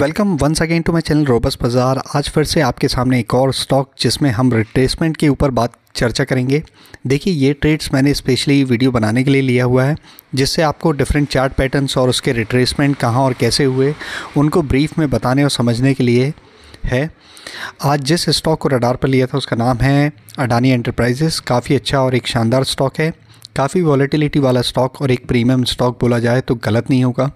welcome once again to my channel रोबस बाज़ार आज फिर से आपके सामने एक और स्टॉक जिसमें हम रिट्रेसमेंट के ऊपर बात चर्चा करेंगे देखिए ये ट्रेड्स मैंने स्पेशली वीडियो बनाने के लिए लिया हुआ है जिससे आपको डिफरेंट चार्ट पैटर्न्स और उसके रिट्रेसमेंट कहाँ और कैसे हुए उनको ब्रीफ में बताने और समझने के लिए है आज जिस स्टॉक को रडार पर लिया था उसका नाम है अडानी एंटरप्राइजेस काफ़ी अच्छा और एक शानदार स्टॉक है काफ़ी वॉलीटिलिटी वाला स्टॉक और एक प्रीमियम स्टॉक बोला जाए तो गलत नहीं होगा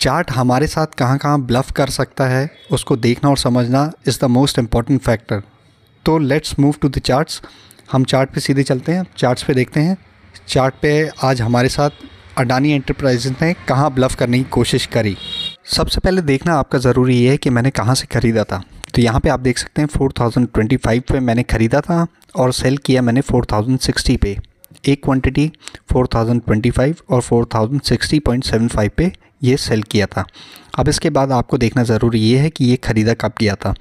चार्ट हमारे साथ कहाँ कहाँ ब्लफ कर सकता है उसको देखना और समझना is the most important factor तो let's move to the charts हम चार्ट पे सीधे चलते हैं चार्ट्स पे देखते हैं चार्ट पे आज हमारे साथ अडानी एंटरप्राइजेज ने कहाँ ब्लफ करने की कोशिश करी सबसे पहले देखना आपका ज़रूरी है कि मैंने कहाँ से ख़रीदा था तो यहाँ पर आप देख सकते हैं फोर थाउजेंड मैंने ख़रीदा था और सेल किया मैंने फ़ोर थाउजेंड पे एक क्वांटिटी 4025 और 4060.75 पे ये सेल किया था अब इसके बाद आपको देखना ज़रूरी ये है कि ये ख़रीदा कब किया था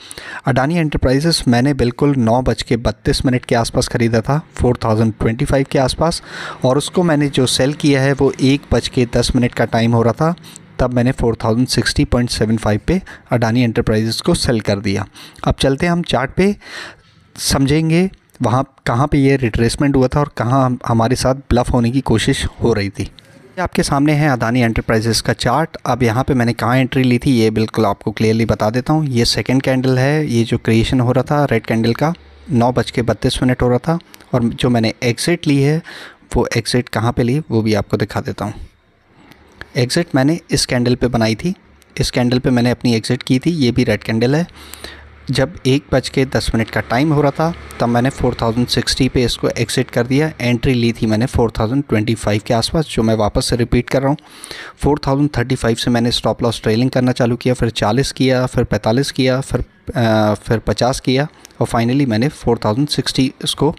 अडानी एंटरप्राइजेस मैंने बिल्कुल नौ बज के बत्तीस मिनट के आसपास ख़रीदा था 4025 के आसपास और उसको मैंने जो सेल किया है वो एक बज के दस मिनट का टाइम हो रहा था तब मैंने 4060.75 पे अडानी एंटरप्राइजेस को सेल कर दिया अब चलते हैं हम चार्ट पे समझेंगे वहाँ कहाँ पे ये रिट्रेसमेंट हुआ था और कहाँ हमारे साथ ब्लफ होने की कोशिश हो रही थी आपके सामने है अदानी एंटरप्राइजेस का चार्ट अब यहाँ पे मैंने कहाँ एंट्री ली थी ये बिल्कुल आपको क्लियरली बता देता हूँ ये सेकेंड कैंडल है ये जो क्रिएशन हो रहा था रेड कैंडल का नौ बज के बत्तीस मिनट हो रहा था और जो मैंने एग्ज़िट ली है वो एग्ज़िट कहाँ पे ली वो भी आपको दिखा देता हूँ एग्ज़िट मैंने इस कैंडल पर बनाई थी इस कैंडल पर मैंने अपनी एग्ज़िट की थी ये भी रेड कैंडल है जब एक बज के दस मिनट का टाइम हो रहा था तब मैंने 4060 पे इसको एक्सिट कर दिया एंट्री ली थी मैंने 4025 के आसपास जो मैं वापस से रिपीट कर रहा हूँ 4035 से मैंने स्टॉप लॉस ट्रेलिंग करना चालू किया फिर 40 किया फिर 45 किया फिर आ, फिर 50 किया और फाइनली मैंने 4060 इसको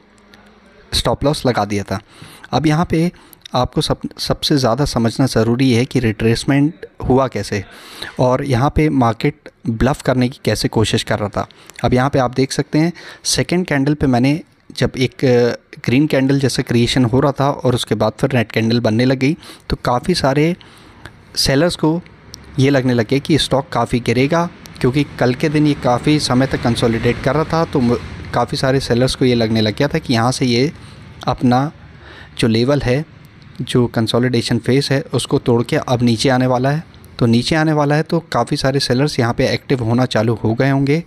स्टॉप लॉस लगा दिया था अब यहाँ पे आपको सब सबसे ज़्यादा समझना ज़रूरी है कि रिट्रेसमेंट हुआ कैसे और यहाँ पे मार्केट ब्लफ करने की कैसे कोशिश कर रहा था अब यहाँ पे आप देख सकते हैं सेकंड कैंडल पे मैंने जब एक ग्रीन कैंडल जैसा क्रिएशन हो रहा था और उसके बाद फिर रेड कैंडल बनने लग गई तो काफ़ी सारे सेलर्स को ये लगने लगे कि स्टॉक काफ़ी गिरेगा क्योंकि कल के दिन ये काफ़ी समय तक कंसोलिडेट कर रहा था तो काफ़ी सारे सेलर्स को ये लगने लग गया था कि यहाँ से ये अपना जो लेवल है जो कंसोलिडेशन फेस है उसको तोड़ के अब नीचे आने वाला है तो नीचे आने वाला है तो काफ़ी सारे सेलर्स यहाँ पे एक्टिव होना चालू हो गए होंगे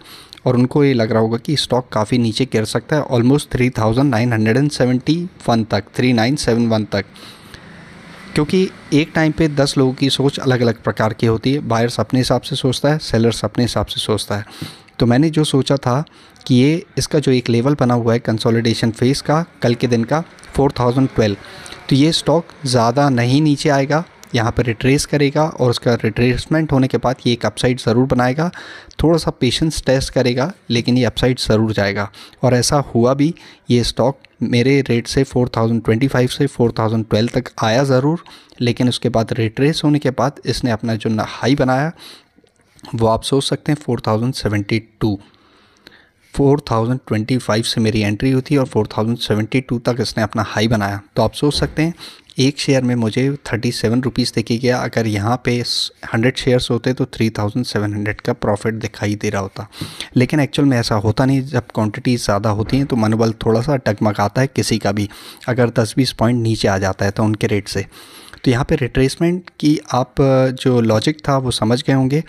और उनको ये लग रहा होगा कि स्टॉक काफ़ी नीचे गिर सकता है almost three thousand nine hundred and seventy one तक थ्री नाइन सेवन वन तक क्योंकि एक टाइम पे दस लोगों की सोच अलग अलग प्रकार की होती है बायर्स अपने हिसाब से सोचता है सेलर्स अपने हिसाब से सोचता है तो मैंने जो सोचा था कि ये इसका जो एक लेवल बना हुआ है कंसोलिडेशन फेस का कल के दिन का 4012 तो ये स्टॉक ज़्यादा नहीं नीचे आएगा यहाँ पर रिट्रेस करेगा और उसका रिट्रेसमेंट होने के बाद ये एक अपसाइड ज़रूर बनाएगा थोड़ा सा पेशेंस टेस्ट करेगा लेकिन ये अपसाइड ज़रूर जाएगा और ऐसा हुआ भी ये स्टॉक मेरे रेट से 4025 से 4012 तक आया ज़रूर लेकिन उसके बाद रिट्रेस होने के बाद इसने अपना जो हाई बनाया वो आप सोच सकते हैं four thousand seventy two four thousand twenty five से मेरी एंट्री हुई थी और फोर थाउजेंड सेवेंटी टू तक इसने अपना हाई बनाया तो आप सोच सकते हैं एक शेयर में मुझे थर्टी सेवन रुपीज़ देखी गया अगर यहाँ पे हंड्रेड शेयर्स होते तो थ्री थाउजेंड सेवन हंड्रेड का प्रॉफिट दिखाई दे रहा होता लेकिन एक्चुअल में ऐसा होता नहीं जब क्वांटिटी ज़्यादा होती हैं तो मनोबल थोड़ा सा टकमकाता है किसी का भी अगर दस बीस पॉइंट नीचे आ जाता है तो उनके रेट से तो यहाँ पे रिट्रेसमेंट की आप जो लॉजिक था वो समझ गए होंगे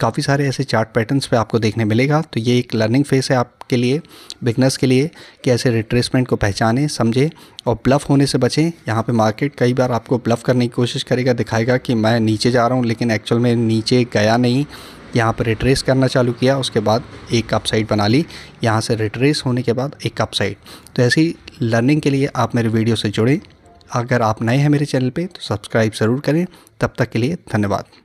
काफ़ी सारे ऐसे चार्ट पैटर्न्स पे आपको देखने मिलेगा तो ये एक लर्निंग फेस है आपके लिए बिगनर्स के लिए कि ऐसे रिट्रेसमेंट को पहचानें समझें और ब्लफ होने से बचें यहाँ पे मार्केट कई बार आपको ब्लफ करने की कोशिश करेगा दिखाएगा कि मैं नीचे जा रहा हूँ लेकिन एक्चुअल में नीचे गया नहीं यहाँ पर रिट्रेस करना चालू किया उसके बाद एक अपसाइड बना ली यहाँ से रिट्रेस होने के बाद एक अपसाइड तो ऐसी लर्निंग के लिए आप मेरे वीडियो से जुड़ें अगर आप नए हैं मेरे चैनल पे तो सब्सक्राइब ज़रूर करें तब तक के लिए धन्यवाद